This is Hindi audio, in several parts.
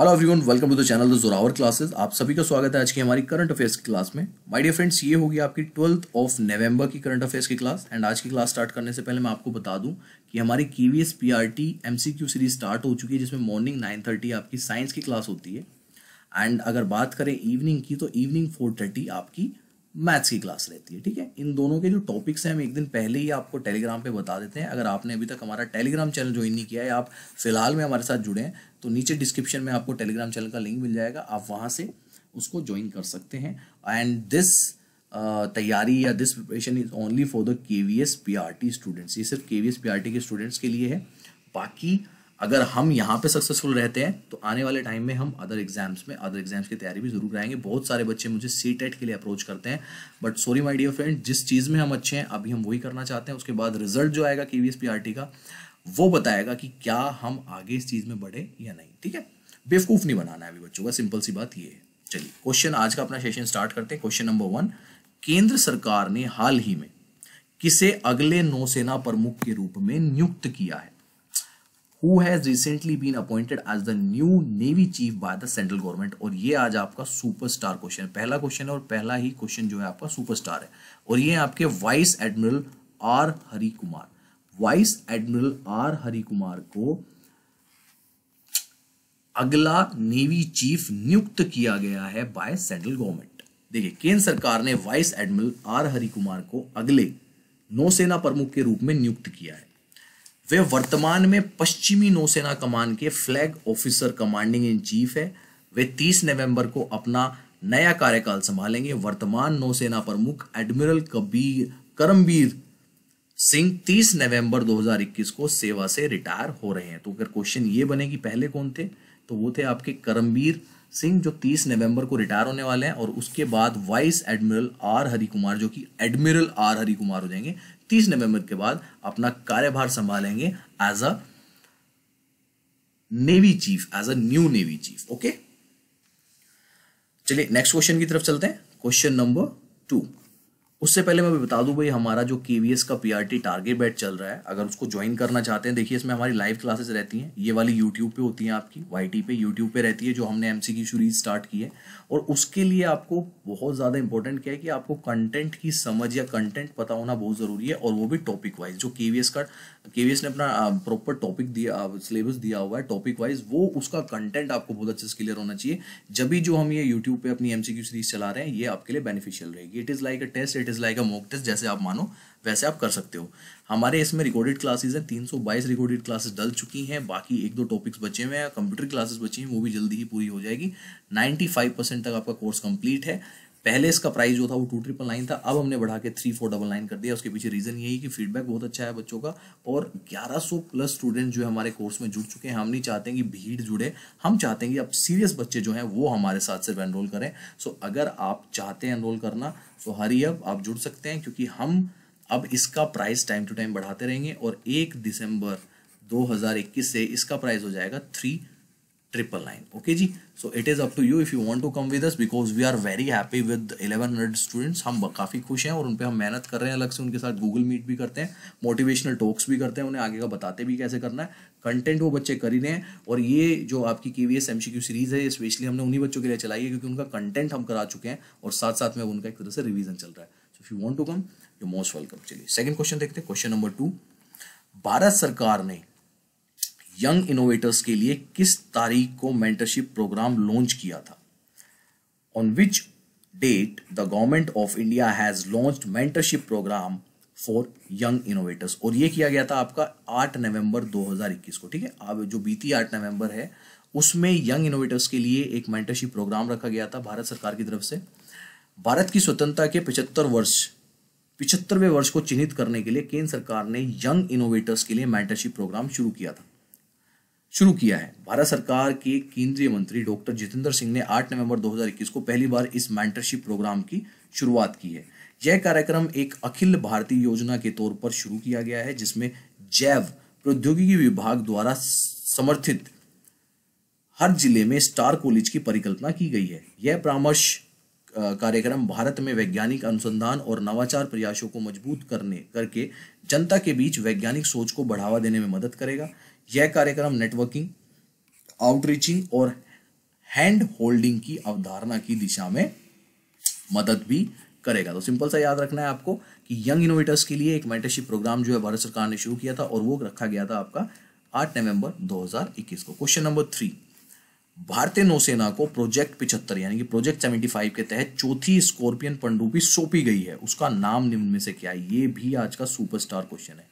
hello everyone welcome to the channel the Zorawar classes आप सभी का स्वागत है आज की हमारी करंट अफेयर्स की क्लास में माय डियर फ्रेंड्स ये होगी आपकी ट्वेल्थ ऑफ नवंबर की करंट अफेयर्स की क्लास एंड आज की क्लास स्टार्ट करने से पहले मैं आपको बता दूं कि हमारी K V S P R T M C Q series start हो चुकी है जिसमें मॉर्निंग नाइन थर्टी आपकी साइंस की क्लास होती है एंड अगर बात करें इवनिंग की तो इवनिंग फोर थर्टी आपकी मैथ्स की क्लास रहती है ठीक है इन दोनों के जो टॉपिक्स हैं हम एक दिन पहले ही आपको टेलीग्राम पे बता देते हैं अगर आपने अभी तक हमारा टेलीग्राम चैनल ज्वाइन नहीं किया है आप फिलहाल में हमारे साथ जुड़े हैं तो नीचे डिस्क्रिप्शन में आपको टेलीग्राम चैनल का लिंक मिल जाएगा आप वहाँ से उसको ज्वाइन कर सकते हैं एंड दिस तैयारी या this preparation is only for the K V S P R T students ये सिर्फ K V S P R T के स्टूडेंट्स के लिए है बाकी अगर हम यहाँ पे सक्सेसफुल रहते हैं तो आने वाले टाइम में हम अदर एग्जाम्स में अदर एग्जाम्स की तैयारी भी जरूर कराएंगे बहुत सारे बच्चे मुझे सी टेट e के लिए अप्रोच करते हैं but sorry my dear friend जिस चीज़ में हम अच्छे हैं अभी हम वही करना चाहते हैं उसके बाद रिजल्ट जो आएगा के का वो बताएगा कि क्या हम आगे इस चीज़ में बढ़े या नहीं ठीक है बेवकूफ़ नहीं बनाना है अभी बच्चों का सिंपल सी बात ये है चलिए क्वेश्चन आज का अपना सेशन स्टार्ट करते हैं क्वेश्चन नंबर वन केंद्र सरकार ने हाल ही में किसे अगले नौसेना प्रमुख के रूप में नियुक्त किया है who has recently been appointed as the new navy chief by the central government और ये आज आपका सुपर स्टार क्वेश्चन पहला क्वेश्चन है और पहला ही क्वेश्चन जो है आपका सुपर स्टार है और ये आपके vice admiral R Hari Kumar vice admiral R Hari Kumar को अगला नेवी चीफ नियुक्त किया गया है बाय सेंट्रल गवर्नमेंट देखिए केंद्र सरकार ने vice admiral R Hari Kumar को अगले नौसेना प्रमुख के रूप में नियुक्त किया है वे वर्तमान में पश्चिमी नौसेना कमान के flag officer commanding in chief है वे 30 नवंबर को अपना नया कार्यकाल संभालेंगे वर्तमान नौसेना प्रमुख एडमिरल कबीर करमबीर सिंह 30 नवंबर 2021 को सेवा से रिटायर हो रहे हैं तो अगर क्वेश्चन ये बने कि पहले कौन थे तो वो थे आपके करमबीर सिंह जो 30 नवंबर को रिटायर होने वाले हैं और उसके बाद vice admiral R Harikumar Kumar जो कि एडमिरल आर हरिकुमार कुमार हो जाएंगे तीस नवंबर के बाद अपना कार्यभार संभालेंगे as a navy chief as a new navy chief okay चलिए नेक्स्ट क्वेश्चन की तरफ चलते हैं क्वेश्चन नंबर टू उससे पहले मैं बता दूं भाई हमारा जो के का पी टारगेट बैट चल रहा है अगर उसको ज्वाइन करना चाहते हैं देखिए इसमें हमारी लाइव क्लासेस रहती हैं ये वाली यूट्यूब पे होती हैं आपकी वाई पे यूट्यूब पे रहती है जो हमने एम की सीरीज स्टार्ट की है और उसके लिए आपको बहुत ज़्यादा इंपॉर्टेंट क्या है कि आपको कंटेंट की समझ या कंटेंट पता होना बहुत ज़रूरी है और वो भी टॉपिक वाइज जो के का के ने अपना प्रॉपर टॉपिक दिया सिलेबस दिया हुआ है टॉपिक वाइज वो उसका कंटेंट आपको बहुत अच्छे से क्लियर होना चाहिए जब भी जो हम ये यूट्यूब पर अपनी एम सीरीज चला रहे हैं ये आपके लिए बेनिफिशियल रहेगी it is like a test it is like a mock test जैसे आप मानो वैसे आप कर सकते हो हमारे इसमें रिकॉर्डेड क्लासेस हैं 322 रिकॉर्डेड क्लासेस डल चुकी हैं बाकी एक दो टॉपिक्स बचे हुए हैं कंप्यूटर क्लासेस बची हैं वो भी जल्दी ही पूरी हो जाएगी 95 परसेंट तक आपका कोर्स कंप्लीट है पहले इसका प्राइस जो था वो टू ट्रिपल नाइन था अब हमने बढ़ा के थ्री फोर डबल नाइन कर दिया उसके पीछे रीज़न यही कि फीडबैक बहुत अच्छा है बच्चों का और ग्यारह सौ प्लस स्टूडेंट जो है हमारे कोर्स में जुड़ चुके हैं हम नहीं चाहते हैं कि भीड़ जुड़े हम चाहते हैं कि अब सीरियस बच्चे जो हैं वो हमारे साथ सिर्फ एनरोल करें सो अगर आप चाहते हैं एनरोल करना तो हरी अब आप जुड़ सकते हैं क्योंकि हम अब इसका प्राइस टाइम टू टाइम बढ़ाते रहेंगे और एक दिसंबर दो से इसका प्राइस हो जाएगा थ्री triple nine okay जी so it is up to you if you want to come with us because we are very happy with 1100 students हम काफ़ी खुश हैं और उन पर हम मेहनत कर रहे हैं अलग से उनके साथ गूगल मीट भी करते हैं मोटिवेशनल टॉक्स भी करते हैं उन्हें आगे का बताते भी कैसे करना है कंटेंट वो बच्चे कर ही रहे हैं और ये जो आपकी K V S M C Q series है स्पेशली हमने उन्हीं बच्चों के लिए चलाई है क्योंकि उनका कंटेंट हम करा चुके हैं और साथ साथ में उनका एक तरह से रिविजन चल रहा है so if you want to come you most welcome चलिए सेकंड क्वेश्चन देखते हैं क्वेश्चन नंबर टू भारत सरकार ने यंग इनोवेटर्स के लिए किस तारीख को मेंटरशिप प्रोग्राम लॉन्च किया था on which date the government of India has launch mentorship programme for young innovators और ये किया गया था आपका 8 नवंबर 2021 को ठीक है अब जो बीती 8 नवंबर है उसमें यंग इनोवेटर्स के लिए एक मेंटरशिप प्रोग्राम रखा गया था भारत सरकार की तरफ से भारत की स्वतंत्रता के पिछहत्तर वर्ष पिछहत्तरवें वर्ष को चिन्हित करने के लिए केंद्र सरकार ने यंग इनोवेटर्स के लिए मेंटरशिप प्रोग्राम शुरू किया था शुरू किया है भारत सरकार के केंद्रीय मंत्री डॉक्टर जितेंद्र सिंह ने 8 नवंबर 2021 को पहली बार इस मेंटरशिप प्रोग्राम की शुरुआत की है यह कार्यक्रम एक अखिल भारतीय योजना के तौर पर शुरू किया गया है जिसमें जैव प्रौद्योगिकी विभाग द्वारा समर्थित हर जिले में स्टार कॉलेज की परिकल्पना की गई है यह परामर्श कार्यक्रम भारत में वैज्ञानिक अनुसंधान और नवाचार प्रयासों को मजबूत करने करके जनता के बीच वैज्ञानिक सोच को बढ़ावा देने में मदद करेगा यह कार्यक्रम नेटवर्किंग आउटरीचिंग और हैंड होल्डिंग की अवधारणा की दिशा में मदद भी करेगा तो सिंपल सा याद रखना है आपको कि यंग इनोवेटर्स के लिए एक मेंटरशिप प्रोग्राम जो है भारत सरकार ने शुरू किया था और वो रखा गया था आपका 8 नवंबर 2021 को क्वेश्चन नंबर थ्री भारतीय नौसेना को प्रोजेक्ट पिछहत्तर यानी कि प्रोजेक्ट सेवेंटी फाइव के तहत चौथी स्कॉर्पियन पंडुपी सौंपी गई है उसका नाम निम्न में से क्या है ये भी आज का सुपरस्टार क्वेश्चन है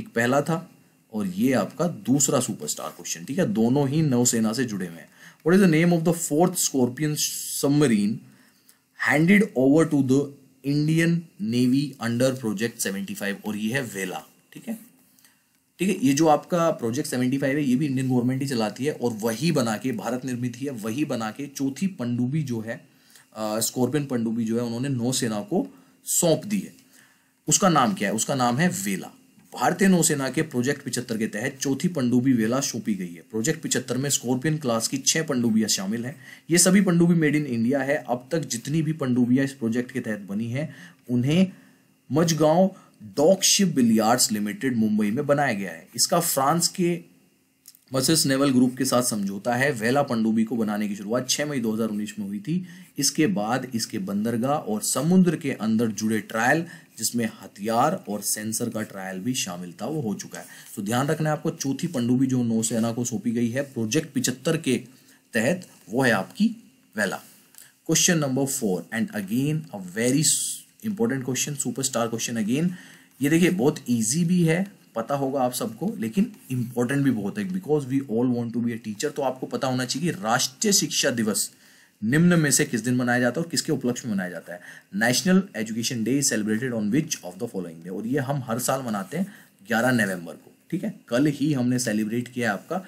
एक पहला था और ये आपका दूसरा सुपरस्टार क्वेश्चन ठीक है दोनों ही नौसेना से जुड़े हुए हैं what is the name of the fourth scorpion submarine handed over to the Indian navy under project 75 और ये है वेला ठीक है ठीक है ये जो आपका प्रोजेक्ट 75 है ये भी इंडियन गवर्नमेंट ही चलाती है और वही बना के भारत निर्मित ही है वही बना के चौथी पंडुबी जो है स्कॉर्पियन पंडुबी जो है उन्होंने नौसेना को सौंप दी है उसका नाम क्या है उसका नाम है वेला भारतीय नौसेना के प्रोजेक्ट पिछहत्तर के तहत चौथी पंडुबी वेला सौंपी गई है प्रोजेक्ट पिछहत्तर में स्कॉर्पियन क्लास की छह पंडुबियां शामिल हैं ये सभी पंडुबी मेड इन इंडिया है अब तक जितनी भी पंडुबियां इस प्रोजेक्ट के तहत बनी हैं उन्हें Mazagon dock ship builders limited Mumbai में बनाया गया है इसका फ्रांस के बसेस नेवल ग्रुप के साथ समझौता है वेला पंडुबी को बनाने की शुरुआत 6 मई 2019 में हुई थी इसके बाद इसके बंदरगाह और समुद्र के अंदर जुड़े ट्रायल जिसमें हथियार और सेंसर का ट्रायल भी शामिल था वो हो चुका है तो ध्यान रखना है आपको चौथी पंडुबी जो नौसेना को सौंपी गई है प्रोजेक्ट पिचहत्तर के तहत वो है आपकी वेला question number four and again a very important question super question again ये देखिए बहुत ईजी भी है पता होगा आप सबको लेकिन इंपॉर्टेंट भी बहुत है because we all want to be a teacher तो आपको पता होना चाहिए राष्ट्रीय शिक्षा दिवस निम्न में से किस दिन मनाया जाता है और किसके उपलक्ष्य में मनाया जाता है national education day celebrated on which of the following day और ये हम हर साल मनाते हैं ग्यारह नवंबर को ठीक है कल ही हमने सेलिब्रेट किया आपका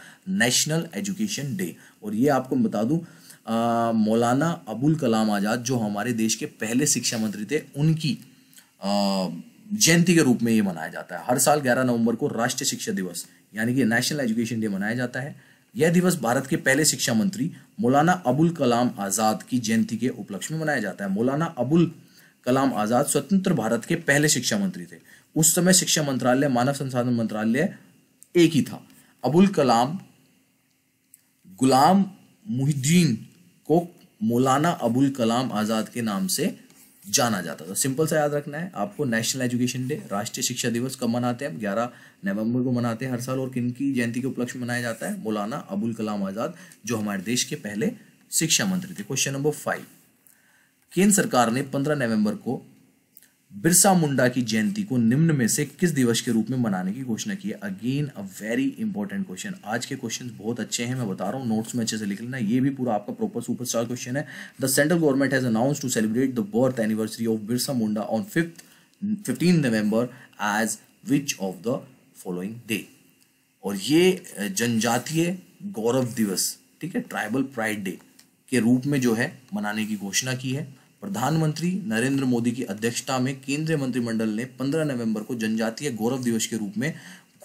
नेशनल एजुकेशन डे और ये आपको बता दूं मौलाना अबुल कलाम आज़ाद जो हमारे देश के पहले शिक्षा मंत्री थे उनकी आ, जयंती के रूप में ये मनाया जाता है हर साल 11 नवंबर को राष्ट्रीय शिक्षा दिवस यानी कि नेशनल एजुकेशन डे मनाया जाता है यह दिवस भारत के पहले शिक्षा मंत्री मौलाना अबुल कलाम आज़ाद की जयंती के उपलक्ष्य में मनाया जाता है मौलाना अबुल कलाम आज़ाद स्वतंत्र भारत के पहले शिक्षा मंत्री थे उस समय शिक्षा मंत्रालय मानव संसाधन मंत्रालय एक ही था अबुल कलाम गुलाम मुहिद्दीन को मौलाना अबुल कलाम आज़ाद के नाम से जाना जाता था तो सिंपल सा याद रखना है आपको नेशनल एजुकेशन डे राष्ट्रीय शिक्षा दिवस कब मनाते हैं हम ग्यारह नवंबर को मनाते हैं हर साल और किन की जयंती के उपलक्ष्य में मनाया जाता है मौलाना अबुल कलाम आज़ाद जो हमारे देश के पहले शिक्षा मंत्री थे क्वेश्चन नंबर फाइव केंद्र सरकार ने पंद्रह नवंबर को बिरसा मुंडा की जयंती को निम्न में से किस दिवस के रूप में मनाने की घोषणा की है again a very important question आज के क्वेश्चन बहुत अच्छे हैं मैं बता रहा हूँ नोट्स में अच्छे से लिख लेना ये भी पूरा आपका प्रॉपर सुपर स्टार क्वेश्चन है the central government has announce to celebrate the birth anniversary of Birsa Munda on fifth fifteen November as which of the following day और ये जनजातीय गौरव दिवस ठीक है ट्राइबल प्राइड डे के रूप में जो है मनाने की घोषणा की है प्रधानमंत्री नरेंद्र मोदी की अध्यक्षता में केंद्रीय मंत्रिमंडल ने 15 नवंबर को जनजातीय गौरव दिवस के रूप में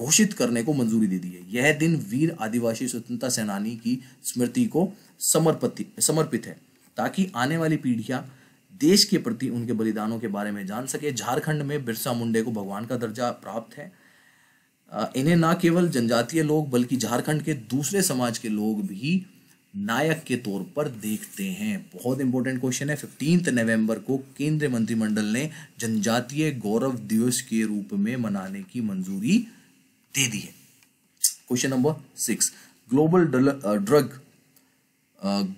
घोषित करने को मंजूरी दे दी है यह दिन वीर आदिवासी स्वतंत्रता सेनानी की स्मृति को समर्पित समर्पित है ताकि आने वाली पीढ़ियां देश के प्रति उनके बलिदानों के बारे में जान सके झारखंड में बिरसा मुंडे को भगवान का दर्जा प्राप्त है इन्हें न केवल जनजातीय लोग बल्कि झारखंड के दूसरे समाज के लोग भी नायक के तौर पर देखते हैं बहुत इंपॉर्टेंट क्वेश्चन है फिफ्टींथ नवंबर को केंद्रीय मंत्रिमंडल ने जनजातीय गौरव दिवस के रूप में मनाने की मंजूरी दे दी है question number six global drug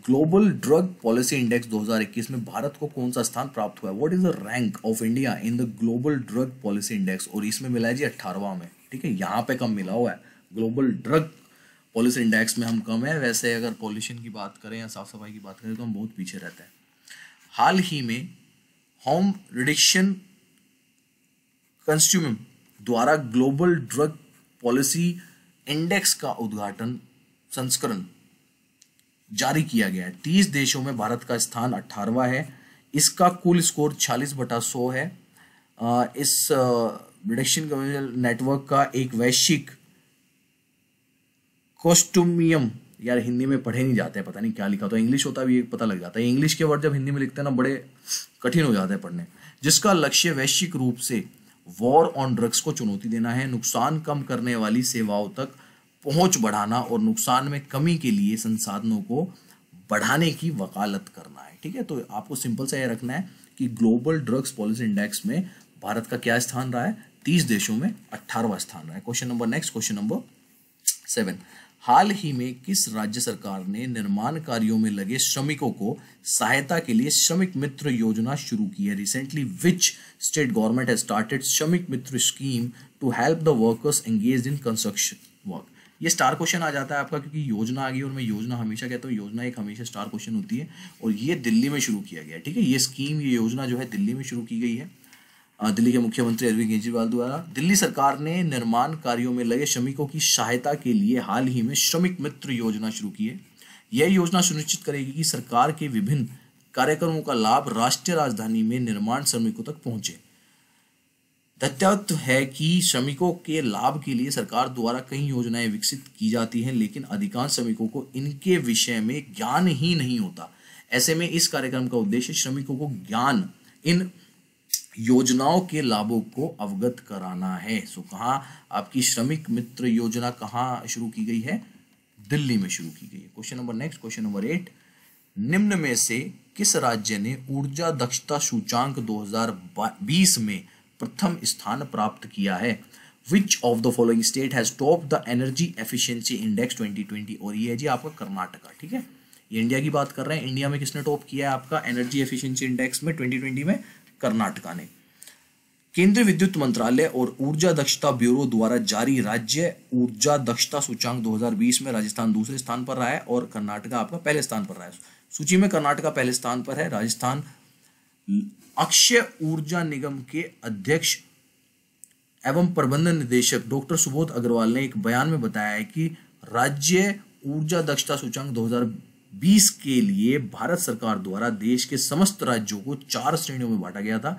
global drug policy index 2021 में भारत को कौन सा स्थान प्राप्त हुआ है what is the rank of India in the global drug policy index और इसमें मिला है जी अट्ठारवा में ठीक है यहां पे कम मिला हुआ है ग्लोबल ड्रग पॉल्यूशन इंडेक्स में हम कम है वैसे अगर पॉल्यूशन की बात करें या साफ सफाई की बात करें तो हम बहुत पीछे रहते हैं हाल ही में होम रिडिक्शन कंस्ट्यूम द्वारा ग्लोबल ड्रग पॉलिसी इंडेक्स का उद्घाटन संस्करण जारी किया गया है तीस देशों में भारत का स्थान अट्ठारवा है इसका कुल स्कोर छियालीस बटा सौ है इस रिडक्शन नेटवर्क का एक वैश्विक कॉस्टूमियम यार हिंदी में पढ़े नहीं जाते हैं पता नहीं क्या लिखा तो इंग्लिश होता भी पता लग जाता है इंग्लिश के वर्ड जब हिंदी में लिखते हैं ना बड़े कठिन हो जाते हैं पढ़ने जिसका लक्ष्य वैश्विक रूप से वॉर ऑन ड्रग्स को चुनौती देना है नुकसान कम करने वाली सेवाओं तक पहुंच बढ़ाना और नुकसान में कमी के लिए संसाधनों को बढ़ाने की वकालत करना है ठीक है तो आपको सिंपल सा यह रखना है कि ग्लोबल ड्रग्स पॉलिसी इंडेक्स में भारत का क्या स्थान रहा है तीस देशों में अट्ठारहवा स्थान रहा है question number next question number seven हाल ही में किस राज्य सरकार ने निर्माण कार्यों में लगे श्रमिकों को सहायता के लिए श्रमिक मित्र योजना शुरू की है रिसेंटली विच स्टेट गवर्नमेंट है started Shramik Mitra scheme to help the workers engage in construction work ये स्टार क्वेश्चन आ जाता है आपका क्योंकि योजना आ गई और मैं योजना हमेशा कहता हूँ योजना एक हमेशा स्टार क्वेश्चन होती है और ये दिल्ली में शुरू किया गया ठीक है ये स्कीम ये योजना जो है दिल्ली में शुरू की गई है दिल्ली के मुख्यमंत्री अरविंद केजरीवाल द्वारा दिल्ली सरकार ने निर्माण कार्यों में लगे श्रमिकों की सहायता के लिए हाल ही में श्रमिक मित्र योजना शुरू की है यह योजना सुनिश्चित करेगी कि सरकार के विभिन्न कार्यक्रमों का लाभ राष्ट्रीय राजधानी में निर्माण श्रमिकों तक पहुंचे तथ्यत्व है कि श्रमिकों के लाभ के लिए सरकार द्वारा कई योजनाएं विकसित की जाती हैं लेकिन अधिकांश श्रमिकों को इनके विषय में ज्ञान ही नहीं होता ऐसे में इस कार्यक्रम का उद्देश्य श्रमिकों को ज्ञान इन योजनाओं के लाभों को अवगत कराना है सो कहा आपकी श्रमिक मित्र योजना कहाँ शुरू की गई है दिल्ली में शुरू की गई है question number next question number eight निम्न में से किस राज्य ने ऊर्जा दक्षता सूचांक 2020 में प्रथम स्थान प्राप्त किया है which of the following state has top the energy efficiency index 2020 और ये है जी आपका कर्नाटका ठीक है ये इंडिया की बात कर रहे हैं इंडिया में किसने टॉप किया है आपका एनर्जी एफिशिएंसी इंडेक्स में 2020 में कर्नाटका ने केंद्रीय विद्युत मंत्रालय और ऊर्जा दक्षता ब्यूरो द्वारा जारी राज्य ऊर्जा दक्षता सूचांक 2020 में राजस्थान दूसरे स्थान पर रहा है और कर्नाटक आपका पहले स्थान पर रहा है सूची में कर्नाटका पहले स्थान पर है राजस्थान अक्षय ऊर्जा निगम के अध्यक्ष एवं प्रबंधन निदेशक डॉक्टर सुबोध अग्रवाल ने एक बयान में बताया है कि राज्य ऊर्जा दक्षता सूचकांक 2020 के लिए भारत सरकार द्वारा देश के समस्त राज्यों को चार श्रेणियों में बांटा गया था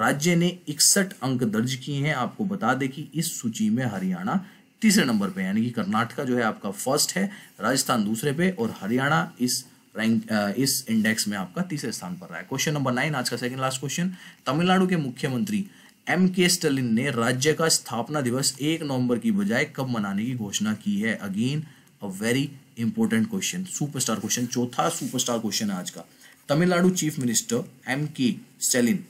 राज्य ने इकसठ अंक दर्ज किए हैं आपको बता दें कि इस सूची में हरियाणा तीसरे नंबर पे यानी कि कर्नाटका जो है आपका फर्स्ट है राजस्थान दूसरे पे और हरियाणा इस रैंक इस इंडेक्स में आपका तीसरे स्थान पर रहा है क्वेश्चन नंबर नाइन आज का सेकंड लास्ट क्वेश्चन तमिलनाडु के मुख्यमंत्री एम के स्टलिन ने राज्य का स्थापना दिवस एक नवंबर की बजाय कब मनाने की घोषणा की है again a very important question superstar question चौथा सुपरस्टार क्वेश्चन है आज का Tamil Nadu chief minister M K Stalin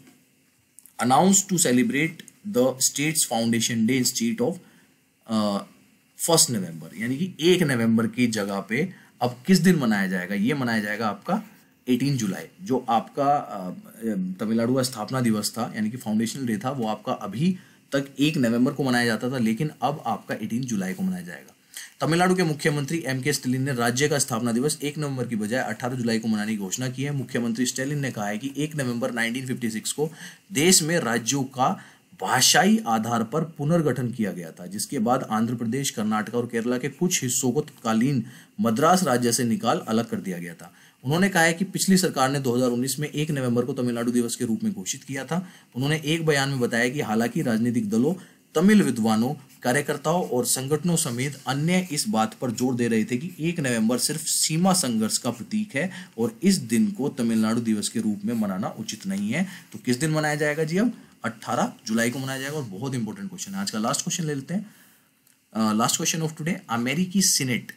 announce to celebrate the states foundation day in state of first November यानी कि एक नवंबर की जगह पे अब किस दिन मनाया जाएगा ये मनाया जाएगा आपका 18 जुलाई जो आपका uh, um, तमिलनाडु का स्थापना दिवस था यानी कि फाउंडेशन डे था वो आपका अभी तक एक नवंबर को मनाया जाता था लेकिन अब आपका 18 जुलाई को मनाया जाएगा तमिलनाडु के मुख्यमंत्री एम के स्टेलिन ने राज्य का स्थापना दिवस एक नवंबर की बजाय अठारह जुलाई को मनाने की घोषणा की है मुख्यमंत्री स्टेलिन ने कहा है कि एक नवंबर 1956 को देश में राज्यों का भाषाई आधार पर पुनर्गठन किया गया था जिसके बाद आंध्र प्रदेश कर्नाटक और केरला के कुछ हिस्सों को तत्कालीन मद्रास राज्य से निकाल अलग कर दिया गया था उन्होंने कहा है कि पिछली सरकार ने 2019 में एक नवंबर को तमिलनाडु दिवस के रूप में घोषित किया था उन्होंने एक बयान में बताया कि हालांकि राजनीतिक दलों तमिल विद्वानों कार्यकर्ताओं और संगठनों समेत अन्य इस बात पर जोर दे रहे थे कि एक नवंबर सिर्फ सीमा संघर्ष का प्रतीक है और इस दिन को तमिलनाडु दिवस के रूप में मनाना उचित नहीं है तो किस दिन मनाया जाएगा जी अब 18 जुलाई को मनाया जाएगा और बहुत इंपॉर्टेंट क्वेश्चन है आज का लास्ट क्वेश्चन ले लेते हैं लास्ट क्वेश्चन ऑफ टुडे अमेरिकी सीनेट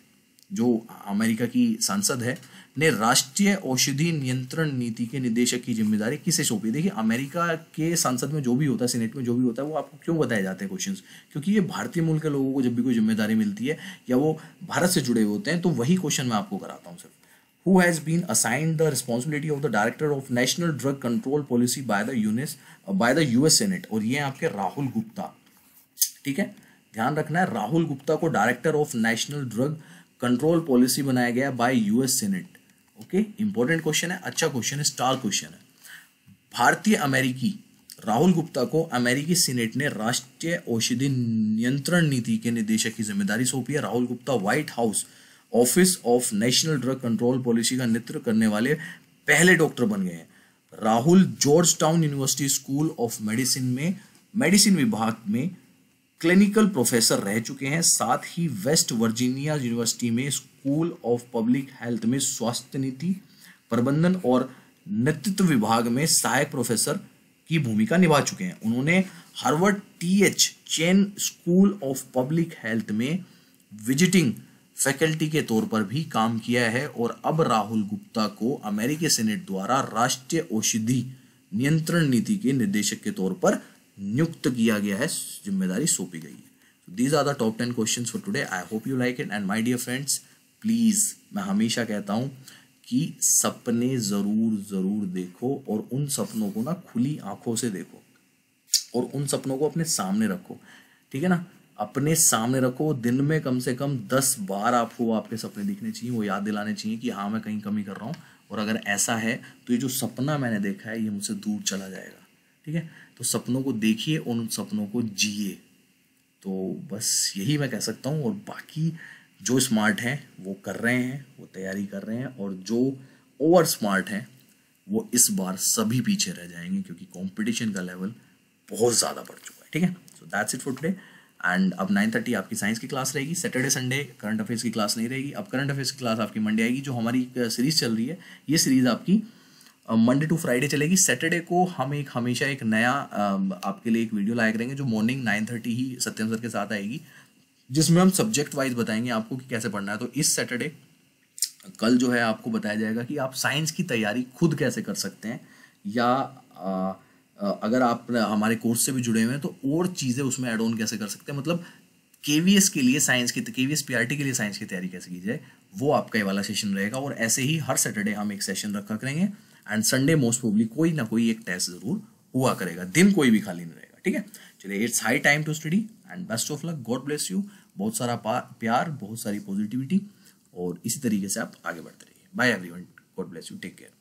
जो अमेरिका की सांसद है ने राष्ट्रीय औषधि नियंत्रण नीति के निदेशक की जिम्मेदारी किसे सौंपी देखिए अमेरिका के सांसद में जो भी होता है सीनेट में जो भी होता है वो आपको क्यों बताए जाते हैं क्वेश्चंस क्योंकि ये भारतीय मूल के लोगों को जब भी कोई जिम्मेदारी मिलती है या वो भारत से जुड़े होते हैं तो वही क्वेश्चन मैं आपको कराता हूँ सिर्फ who has been assigned the responsibility of the director of national drug control policy by the यूनिस बाय द US Senate और ये आपके राहुल गुप्ता ठीक है ध्यान रखना है राहुल गुप्ता को director of national drug control policy बनाया गया by US senate okay important question है अच्छा क्वेश्चन है स्टार क्वेश्चन है भारतीय अमेरिकी राहुल गुप्ता को अमेरिकी सीनेट ने राष्ट्रीय औषधि नियंत्रण नीति के निदेशक की जिम्मेदारी सौंपी है Rahul Gupta White House office of national drug control policy का नेतृत्व करने वाले पहले डॉक्टर बन गए हैं Rahul Georgetown university school of medicine में मेडिसिन विभाग में क्लिनिकल प्रोफेसर रह चुके हैं साथ ही वेस्ट वर्जीनिया यूनिवर्सिटी में स्कूल ऑफ पब्लिक हेल्थ में स्वास्थ्य नीति प्रबंधन और नेतृत्व विभाग में सहायक प्रोफेसर की भूमिका निभा चुके हैं उन्होंने Harvard T H Chan school of public health में विजिटिंग फैकल्टी के तौर पर भी काम किया है और अब राहुल गुप्ता को अमेरिकी सेनेट द्वारा राष्ट्रीय औषधि नियंत्रण नीति के निदेशक के तौर पर नियुक्त किया गया है जिम्मेदारी सौंपी गई है these are the top ten question for today I hope you like it and my dear friends please मैं हमेशा कहता हूँ कि सपने ज़रूर ज़रूर देखो और उन सपनों को ना खुली आंखों से देखो और उन सपनों को अपने सामने रखो ठीक है ना अपने सामने रखो दिन में कम से कम दस बार आपको आपके सपने दिखने चाहिए वो याद दिलाने चाहिए कि हाँ मैं कहीं कमी कर रहा हूँ और अगर ऐसा है तो ये जो सपना मैंने देखा है ये मुझसे दूर चला जाएगा ठीक है तो सपनों को देखिए और उन सपनों को जिए तो बस यही मैं कह सकता हूँ और बाकी जो स्मार्ट हैं वो कर रहे हैं वो तैयारी कर रहे हैं और जो ओवर स्मार्ट हैं वो इस बार सभी पीछे रह जाएंगे क्योंकि कंपटीशन का लेवल बहुत ज़्यादा बढ़ चुका है ठीक है so that's it for today and अब नाइन थर्टी आपकी साइंस की क्लास रहेगी सैटरडे संडे करंट अफेयर्स की क्लास नहीं रहेगी अब करंट अफेयर्स की क्लास आपकी मंडे आएगी जो हमारी सीरीज़ चल रही है ये सीरीज़ आपकी मंडे टू फ्राइडे चलेगी सैटरडे को हम एक हमेशा एक नया आपके लिए एक वीडियो लाया करेंगे जो मॉर्निंग नाइन थर्टी ही सत्यम सर के साथ आएगी जिसमें हम सब्जेक्ट वाइज बताएंगे आपको कि कैसे पढ़ना है तो इस सैटरडे कल जो है आपको बताया जाएगा कि आप साइंस की तैयारी खुद कैसे कर सकते हैं या आ, अगर आप हमारे कोर्स से भी जुड़े हुए हैं तो और चीज़ें उसमें एड ऑन कैसे कर सकते हैं मतलब के के लिए साइंस की के वी के लिए साइंस की तैयारी कैसे की जाए वो आपका ये वाला सेशन रहेगा और ऐसे ही हर सैटरडे हम एक सेशन रखा करेंगे एंड संडे मोस्ट प्रोबली कोई ना कोई एक टेस्ट जरूर हुआ करेगा दिन कोई भी खाली नहीं रहेगा ठीक है चलिए it's high time to study and best of luck God bless you बहुत सारा प्यार बहुत सारी पॉजिटिविटी और इसी तरीके से आप आगे बढ़ते रहिए bye everyone God bless you take care